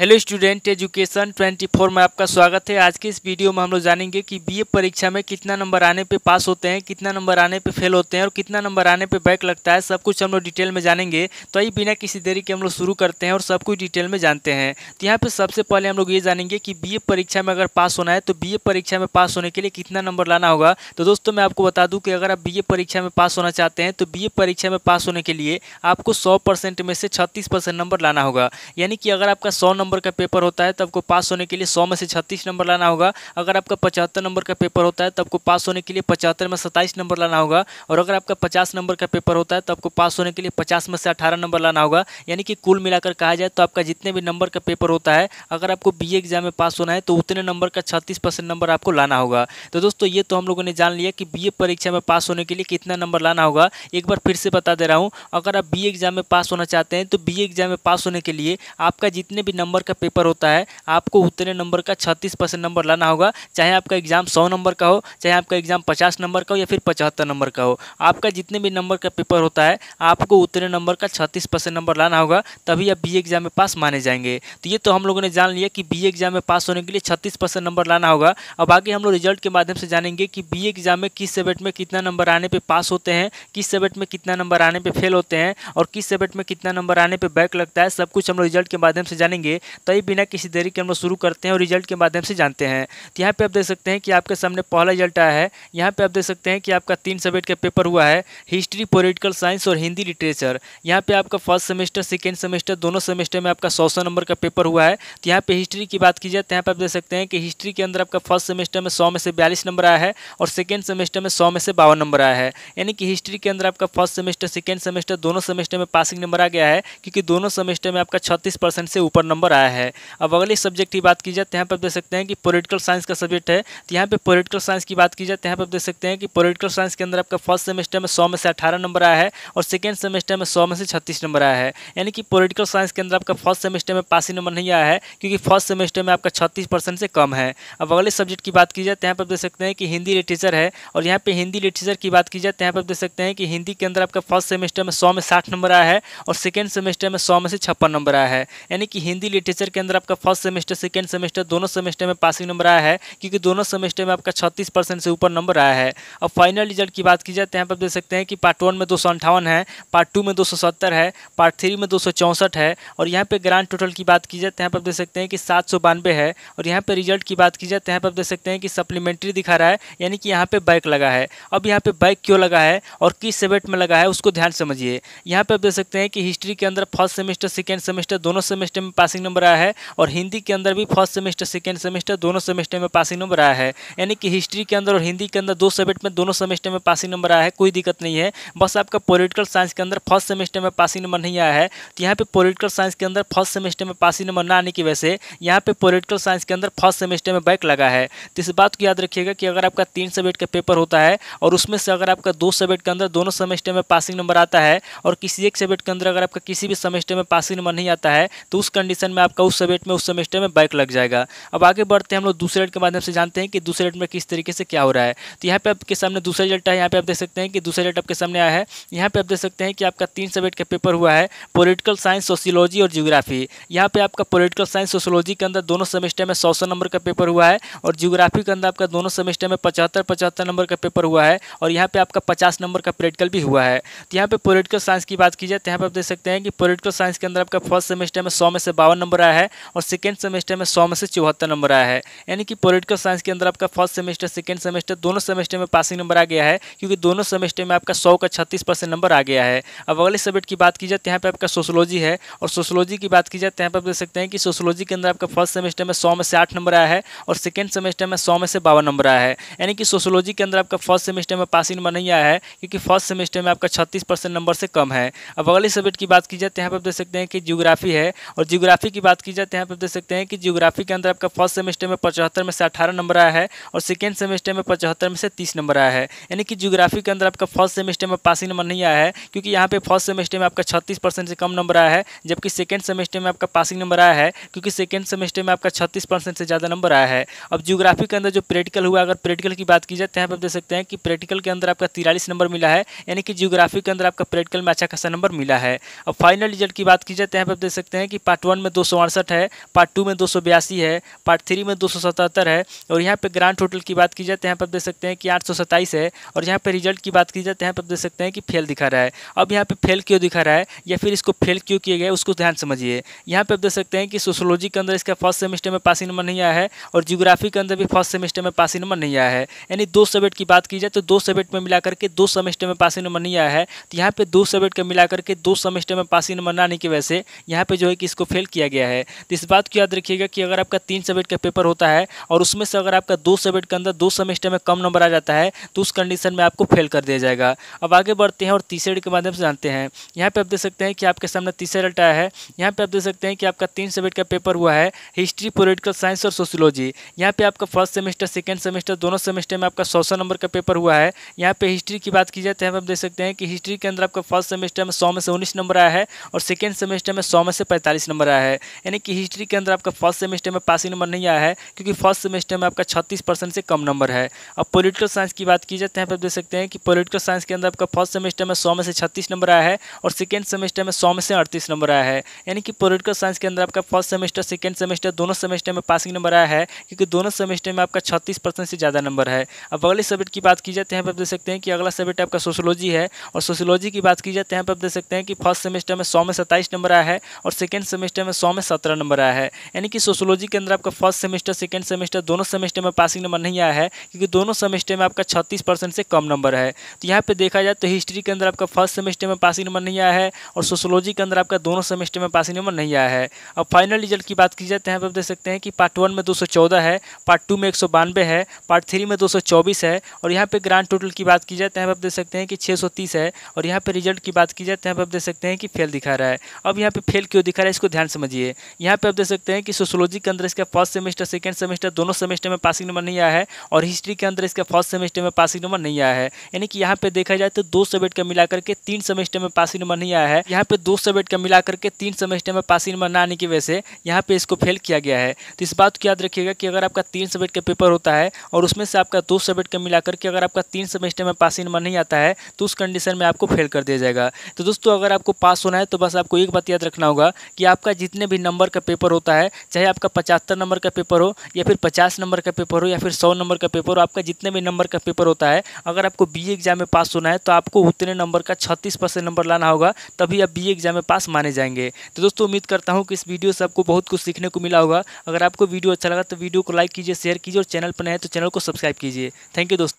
hello student education 24 में आपका स्वागत है आज के इस वीडियो में हम लोग जानेंगे कि बीए परीक्षा में कितना नंबर आने पे पास होते हैं कितना नंबर आने पे फेल होते हैं और कितना नंबर आने पे बैक लगता है सब कुछ हम लोग डिटेल में जानेंगे तो ये बिना किसी देरी के हम लोग शुरू करते हैं और सब कुछ डिटेल में जानते हैं तो यहाँ पर सबसे पहले हम लोग ये जानेंगे कि बी परीक्षा में अगर पास होना है तो बी परीक्षा में पास होने के लिए कितना नंबर लाना होगा तो दोस्तों मैं आपको बता दूँ कि अगर आप बी परीक्षा में पास होना चाहते हैं तो बी परीक्षा में पास होने के लिए आपको सौ में से छत्तीस नंबर लाना होगा यानी कि अगर आपका सौ नंबर नंबर का पेपर होता है तो आपको पास होने के लिए सौ में से छत्तीस नंबर लाना होगा अगर आपका पचहत्तर नंबर का पेपर होता है तो आपको पास होने के लिए पचहत्तर में सत्ताईस नंबर लाना होगा और अगर आपका पचास नंबर का पेपर होता है तो आपको पास होने के लिए पचास में से अठारह नंबर लाना होगा यानी कि कुल मिलाकर कहा जाए तो आपका जितने भी नंबर का पेपर होता है अगर आपको बी एग्जाम में पास होना है तो उतने नंबर का छत्तीस नंबर आपको लाना होगा तो दोस्तों ये तो हम लोगों ने जान लिया कि बी परीक्षा में पास होने के लिए कितना नंबर लाना होगा एक बार फिर से बता दे रहा हूँ अगर आप बी एग्जाम में पास होना चाहते हैं तो बी एग्जाम में पास होने के लिए आपका जितने भी नंबर नंबर का पेपर होता है आपको उतने नंबर का छत्तीस परसेंट नंबर लाना होगा चाहे आपका एग्ज़ाम सौ नंबर का हो चाहे आपका एग्ज़ाम पचास नंबर का हो या फिर पचहत्तर नंबर का हो आपका जितने भी नंबर का पेपर होता है आपको उतने नंबर का छत्तीस परसेंट नंबर लाना होगा तभी आप बी एग्ज़ाम में पास माने जाएंगे तो ये तो हम लोगों ने जान लिया कि बी एग्ज़ाम में पास होने के लिए छत्तीस परसेंट नंबर लाना होगा अब आगे हम लोग रिजल्ट के माध्यम से जानेंगे कि बी एग्ज़ाम में किस सब्जेक्ट में कितना नंबर आने पर पास होते हैं किस सब्जेक्ट में कितना नंबर आने पर फेल होते हैं और किस सब्जेक्ट में कितना नंबर आने पर बैक लगता है सब कुछ हम लोग रिजल्ट के माध्यम से जानेंगे है बिना किसी देरी के हम लोग शुरू करते हैं और रिजल्ट के माध्यम से जानते हैं तो यहाँ पर आप देख सकते हैं कि आपके सामने पहला रिजल्ट आया है यहाँ पर आप देख सकते हैं कि आपका तीन सब्जेक्ट का पेपर हुआ है हिस्ट्री पोलिटिकल साइंस और हिंदी लिटरेचर यहाँ पर आपका फर्स्ट सेमेस्टर सेकेंड सेमेस्टर दोनों सेमेस्टर में आपका सौ सौ नंबर का पेपर हुआ है तो यहाँ पर हिस्ट्री की बात की जाए तो यहाँ पर आप देख सकते हैं कि हिस्ट्री के अंदर आपका फर्स्ट सेमेस्टर में सौ में से बयालीस नंबर आया है और सेकेंड सेमेस्टर में सौ में से बावन नंबर आया है यानी कि हिस्ट्री के अंदर आपका फर्स्ट सेमेस्टर सेकेंड सेमेस्टर दोनों सेमेस्टर में पासिंग नंबर आ गया है क्योंकि दोनों सेमेस्टर में आपका छत्तीस परसेंट से ऊपर नंबर रहा है अब अगले सब्जेक्ट की बात की जाए तो यहाँ पर देख सकते हैं कि पोलिटिकल साइंस का सब्जेक्ट है तो यहाँ पर पोलिटिकल साइंस की बात की जाए तो यहाँ पर देख सकते हैं कि पोलिटिकल साइंस के अंदर आपका फर्स्ट सेमेस्टर में सौ में से अठारह नंबर आया है और सेकेंड सेमेस्टर में सौ में से छत्तीस नंबर आया है यानी कि पोलिटिकल साइंस के अंदर आपका फर्स्ट सेमेस्टर में पासिंग नंबर नहीं आया है क्योंकि फर्स्ट सेमेस्टर में आपका छत्तीस से कम है अब अगले सब्जेक्ट की बात की जाए तो यहाँ पर देख सकते हैं कि हिंदी लिटरेचर है और यहाँ पर हिंदी लिटरेचर की बात की जाए तो यहाँ पर देख सकते हैं कि हिंदी के अंदर आपका फर्स्ट सेमेस्टर में सौ में साठ नंबर आया है और सेकेंड सेमेस्टर में सौ में से छप्पन नंबर आया है यानी कि हिंदी कि टीचर के अंदर आपका फर्स्ट सेमेस्टर सेकेंड सेमेस्टर दोनों सेमेस्टर में पासिंग नंबर आया है क्योंकि दोनों सेमेस्टर में आपका छत्तीस से ऊपर नंबर आया है और फाइनल रिजल्ट की बात की जाए तो यहाँ पर देख सकते हैं कि पार्ट वन में दो है पार्ट टू में दो है पार्ट थ्री में दो है और यहाँ पर ग्रांड टोटल की बात की जाए तो यहाँ पर देख सकते हैं कि सात है और यहाँ पर रिजल्ट की बात की जाए तो यहाँ पर देख सकते हैं कि सप्लीमेंट्री दिखा रहा है यानी कि यहाँ पर बैक लगा है अब यहाँ पर बैक क्यों लगा है और किस सेबेट में लगा है उसको ध्यान समझिए यहाँ पर आप देख सकते हैं कि हिस्ट्री के अंदर फर्स्ट सेमेस्टर सेकेंड सेमेस्टर दोनों सेमेस्टर में पासिंग नंबर आया है और हिंदी के अंदर भी फर्स्ट सेमेस्टर सेकेंड सेमेस्टर दोनों सेमेस्टर में पासिंग नंबर आया है यानी कि हिस्ट्री के अंदर और हिंदी के अंदर दो सब्जेक्ट में दोनों सेमेस्टर में पासिंग नंबर आया है कोई दिक्कत नहीं है बस आपका पोलिटिकल साइंस के अंदर फर्स्ट सेमेस्टर में पासिंग नंबर नहीं आया है तो यहाँ पर पोलिटिकल साइंस के अंदर फर्स्ट सेमेस्टर में पासिंग नंबर ना आने की वजह से यहाँ पर पोलिटिकल साइंस के अंदर फर्स्ट सेमेस्टर में बैक लगा है तो इस बात को याद रखिएगा कि अगर आपका तीन सब्जेक्ट का पेपर होता है और उसमें से अगर आपका दो सब्जेक्ट के अंदर दोनों सेमेस्टर में पासिंग नंबर आता है और किसी एक सब्जेक्ट के अंदर अगर आपका किसी भी सेमेस्टर में पासिंग नंबर नहीं आता है तो उस कंडीशन में में आपका उस सब्जेक्ट में उस सेमेस्टर में बैक लग जाएगा अब आगे बढ़ते हैं हम लोग दूसरे रेट के माध्यम से जानते हैं कि दूसरे रेट में किस तरीके से क्या हो रहा है तो यहाँ पे आपके सामने दूसरा रेट है यहाँ पे आप देख सकते हैं कि दूसरे रेट आपके सामने आया है यहाँ पे आप देख सकते हैं कि आपका तीन सब्जेक्ट का पेपर हुआ है पोलिटिकल साइंस सोशियोलॉजी और जियोग्राफी यहाँ पे आपका पोलिटिकल साइंस सोशियोलॉजी के अंदर दोनों सेमेस्टर में सौ सौ नंबर का पेपर हुआ है और जियोग्राफी के अंदर आपका दोनों सेमेस्टर में पचहत्तर पचहत्तर नंबर का पेपर हुआ है और यहाँ पे आपका पचास नंबर का प्रैक्टिकल भी हुआ है तो यहाँ पे पोलिटिकल साइंस की बात की जाए तो यहाँ पे आप देख सकते हैं कि पोलिटिकल साइंस के अंदर आपका फर्स्ट सेमेस्टर में सौ में से बावन नंबर नंबर आया है और सेकेंड सेमेस्टर में सौ में से चौहत्तर नंबर आया है यानी कि पोलिटिकल साइंस के अंदर आपका फर्स्ट सेमेस्टर सेकेंड सेमेस्टर दोनों सेमेस्टर में पासिंग नंबर आ गया है क्योंकि दोनों सेमेस्टर में आपका सौ का छत्तीस परसेंट नंबर आ गया है अब अगले सब्जेक्ट की बात की जाए तो यहाँ पर आपका सोशोलॉजी है और सोशोलॉजी की बात की जाए तो यहाँ पर देख सकते हैं कि सोशोलॉजी के अंदर आपका फर्स्ट सेमेस्टर में सौ में से आठ नंबर आया है और सेकेंड सेमेस्टर में सौ में से बावन नंबर आया है यानी कि सोशोलॉजी के अंदर आपका फर्स्ट सेमेस्टर में पासिंग नंबर नहीं आया है क्योंकि फर्स्ट सेमेस्टर में आपका छत्तीस नंबर से कम है अब अगले सब्जेक्ट की बात की जाए तो यहाँ पर देख सकते हैं कि जियोग्राफी है और जियोग्राफी की की बात की जाए तो यहाँ पर देख सकते हैं कि जियोग्राफी के अंदर आपका फर्स्ट सेमेस्टर में पचहत्तर में से अठारह नंबर आया है और सेकेंड सेमेस्टर में पचहत्तर में से तीस नंबर आया है यानी कि जियोग्राफी के अंदर आपका फर्स्ट सेमेस्टर में पासिंग नंबर नहीं आया है क्योंकि यहाँ पर फर्स्ट सेमेस्टर में आपका छत्तीस परसेंट से कम नंबर आया है जबकि सेकेंड सेमेस्टर में आपका पासिंग नंबर आया है क्योंकि सेकेंड सेमेस्टर में आपका छत्तीस परसेंट से ज़्यादा नंबर आया है अब जियोग्राफी के अंदर जो प्रैक्टिकल हुआ अगर प्रैक्टिकल की बात की जाए तो यहाँ पर देख सकते हैं कि प्रैक्टिकल के अंदर आपका तिरालीस नंबर मिला है यानी कि जियोग्राफी के अंदर आपका प्रैक्टिकल में अच्छा खासा नंबर मिला है अब फाइनल रिजल्ट की बात की जाए तो यहाँ पर देख सकते हैं कि पार्ट वन में दो है पार्ट टू में दो है पार्ट थ्री में दो है और यहाँ पर ग्रांड टोटल की बात की जाए तो यहाँ पर देख सकते हैं कि आठ है और यहाँ पर रिजल्ट की बात की जाए तो यहाँ पर देख सकते हैं कि फेल दिखा रहा है अब यहाँ पर फेल क्यों दिखा रहा है या फिर इसको फेल क्यों किया गया उसको ध्यान समझिए यहाँ पर आप देख सकते हैं कि सोशोलॉजी के अंदर इसका फर्स्ट सेमेस्टर में पासिंग नंबर नहीं आया है और जियोग्राफी के अंदर भी फर्स्ट सेमेस्टर में पासिंग नंबर नहीं आया है यानी दो सब्जेक्ट की बात की जाए तो दो सब्जेक्ट में मिला करके दो सेमेस्टर में पासिंग नंबर नहीं आया है तो यहाँ पर दो सब्जेक्ट का मिला करके दो सेमेस्टर में पासिंग नंबर ना आने की वजह से यहाँ पर जो है कि इसको फेल किया गया है तो इस बात को याद रखिएगा कि अगर आपका तीन सब्जेक्ट का पेपर होता है और उसमें से अगर आपका दो सब्जेक्ट के अंदर दो सेमेस्टर में कम नंबर आ जाता है तो उस कंडीशन में आपको फेल कर दिया जाएगा अब आगे बढ़ते हैं और तीसरे के माध्यम से जानते हैं यहाँ पर आप देख सकते हैं कि आपके सामने तीसरा रिजल्ट आया है यहाँ पर आप देख सकते हैं कि आपका तीन सब्जेक्ट का पेपर हुआ है हिस्ट्री पोलिटिकल साइंस और सोशोलॉजी यहाँ पर आपका फर्स्ट सेमेस्टर सेकेंड सेमेस्टर दोनों सेमेस्टर में आपका सौ सौ नंबर का पेपर हुआ है यहाँ पर हिस्ट्री की बात की जाए तो यहाँ पर आप देख सकते हैं कि हिस्ट्री के अंदर आपका फर्स्ट सेमेस्टर में सौ में से उन्नीस नंबर आया है और सेकेंड सेमेस्टर में सौ में से पैंतालीस नंबर आया है यानी कि हिस्ट्री के अंदर आपका फर्स्ट सेमेस्टर में पासिंग नंबर नहीं आया है क्योंकि फर्स्ट सेमेस्टर में आपका छत्तीस परसेंट से कम नंबर है अब पोलिटिकल साइंस की बात की जाए तो यहाँ पर देख सकते हैं कि पोलिटिकल साइंस के अंदर आपका फर्स्ट सेमेस्टर में सौ में से छत्तीस नंबर आया है और सेकेंड सेमेस्टर में सौ में से अड़तीस नंबर आया है यानी कि पोलिटिकल साइंस के अंदर आपका फर्स्ट सेमेस्टर सेकेंड सेमेस्टर दोनों सेमेस्टर में पासिंग नंबर आया है क्योंकि दोनों सेमेस्टर में आपका छत्तीस परसेंट से ज़्यादा नंबर है अब अगले सब्जेक्ट की बात की जाए तो यहाँ पर देख सकते हैं कि अगला सब्जेक्ट आपका सोशोलॉजी है और सोशोलॉजी की बात की जाए तो यहाँ पर देख सकते हैं कि फर्स्ट सेमेस्टर में सौ में सत्ताईस नंबर आया है और सेकेंड सेमेस्टर में सौ सौ में सत्रह नंबर आया है यानी कि सोशोलॉजी के अंदर आपका फर्स्ट सेमेस्टर सेकेंड सेमेस्टर दोनों सेमेस्टर में पासिंग नंबर नहीं आया है क्योंकि दोनों सेमेस्टर में आपका छत्तीस परसेंट से कम नंबर है तो यहाँ पर देखा जाए तो हिस्ट्री के अंदर आपका फर्स्ट सेमेस्टर में पासिंग नंबर नहीं आया है और सोशोलॉजी के अंदर आपका दोनों सेमेस्टर में पासिंग नंबर नहीं आया है अब फाइनल रिजल्ट की बात की जाए तो यहाँ पर देख सकते हैं कि पार्ट वन में दो है पार्ट टू में एक है पार्ट थ्री में दो है और यहाँ पर ग्रांड टोटल की बात की जाए तो यहाँ पर आप देख सकते हैं कि छः है और यहाँ पर रिजल्ट की बात की जाए तो यहाँ पर आप देख सकते हैं कि फेल दिखा रहा है अब यहाँ पर फेल क्यों दिखा रहा है इसको ध्यान समझिए कीजिए यहाँ पे आप देख सकते हैं कि सोशोलॉजी के अंदर इसका फर्स्ट सेमेस्टर सेकेंड सेमेस्टर दोनों सेमेस्टर में पासिंग नंबर नहीं आया है और हिस्ट्री के अंदर इसका फर्स्ट सेमेस्टर में पासिंग नंबर नहीं आया है यानी कि यहाँ पे देखा जाए तो दो सब्जेक्ट का मिला करके तीन सेमेस्टर में पासिंग नंबर नहीं आया है यहाँ पे दो सब्जेक्ट का मिला करके तीन सेमेस्टर में पासिंग नंबर न आने की वजह से यहाँ पे इसको फेल किया गया है तो इस बात को याद रखिएगा कि अगर आपका तीन सब्जेक्ट का पेपर होता है और उसमें से आपका दो सब्जेक्ट का मिला करके अगर आपका तीन सेमेस्टर में पासिंग नंबर नहीं आता है तो उस कंडीशन में आपको फेल कर दिया जाएगा तो दोस्तों अगर आपको पास होना है तो बस आपको एक बात याद रखना होगा कि आपका जितने भी नंबर का पेपर होता है चाहे आपका पचहत्तर नंबर का पेपर हो या फिर पचास नंबर का पेपर हो या फिर सौ नंबर का पेपर हो आपका जितने भी नंबर का पेपर होता है अगर आपको बी एग्जाम में पास होना है तो आपको उतने नंबर का छत्तीस परसेंट नंबर लाना होगा तभी आप बी एग्जाम में पास माने जाएंगे तो दोस्तों उम्मीद करता हूँ कि इस वीडियो से आपको बहुत कुछ सीखने को मिला होगा अगर आपको वीडियो अच्छा लगा तो वीडियो को लाइक कीजिए शेयर कीजिए और चैनल पर नए तो चैनल को सब्सक्राइब कीजिए थैंक यू दोस्तों